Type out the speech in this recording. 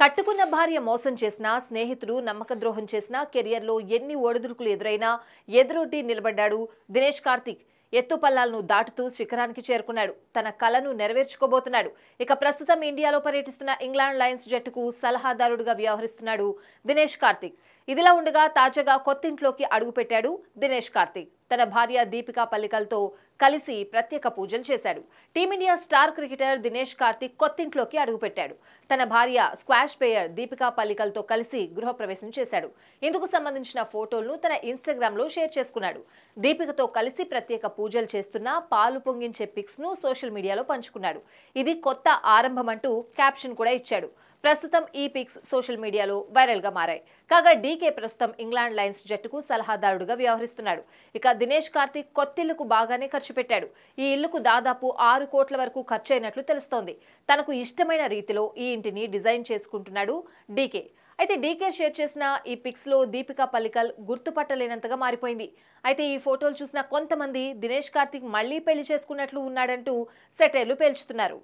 కట్టుకున్న భార్య మోసం చేసినా స్నేహితుడు నమ్మక ద్రోహం చేసినా కెరియర్లో ఎన్ని ఒడిదుడుకులు ఎదురైనా ఎదురొడ్డి నిలబడ్డాడు దినేష్ కార్తిక్ ఎత్తుపల్లాలను దాటుతూ శిఖరానికి చేరుకున్నాడు తన కలను నెరవేర్చుకోబోతున్నాడు ఇక ప్రస్తుతం ఇండియాలో పర్యటిస్తున్న ఇంగ్లాండ్ లయన్స్ జట్టుకు సలహాదారుడుగా వ్యవహరిస్తున్నాడు దినేష్ కార్తిక్ ఇదిలా ఉండగా తాజాగా కొత్తింట్లోకి అడుగుపెట్టాడు దినేష్ కార్తిక్ తన భార్య దీపికా పల్లికల్తో కలిసి ప్రత్యేక పూజలు చేశాడు team India star cricketer Dinesh Karthik కొత్తింట్లోకి అడుగుపెట్టాడు తన భార్య స్క్వాష్ ప్లేయర్ దీపికా పల్లికల్తో కలిసి గృహప్రవేశం చేశాడు ఇందుకు సంబంధించిన ఫోటోలను తన ఇన్స్టాగ్రామ్లో షేర్ చేసుకున్నాడు దీపికతో కలిసి ప్రత్యేక పూజలు చేస్తున్న పాలు పొంగించే పిక్స్ను సోషల్ మీడియాలో పంచుకున్నాడు ఇది కొత్త ఆరంభమంటూ క్యాప్షన్ కూడా ఇచ్చాడు ప్రస్తుతం ఈ పిక్స్ సోషల్ మీడియాలో వైరల్గా మారాయి కాగా డీకే ప్రస్తుతం ఇంగ్లాండ్ లయన్స్ జట్టుకు సలహాదారుడుగా వ్యవహరిస్తున్నాడు ఇక దినేష్ కార్తిక్ కొత్తిల్లుకు బాగానే ఖర్చు పెట్టాడు ఈ ఇల్లుకు దాదాపు ఆరు కోట్ల వరకు ఖర్చయినట్లు తెలుస్తోంది తనకు ఇష్టమైన రీతిలో ఈ ఇంటిని డిజైన్ చేసుకుంటున్నాడు డీకే అయితే డీకే షేర్ చేసిన ఈ పిక్స్లో దీపికా పల్లికల్ గుర్తుపట్టలేనంతగా మారిపోయింది అయితే ఈ ఫోటోలు చూసిన కొంతమంది దినేష్ కార్తిక్ మళ్లీ పెళ్లి చేసుకున్నట్లు ఉన్నాడంటూ సెటైర్లు పేల్చుతున్నారు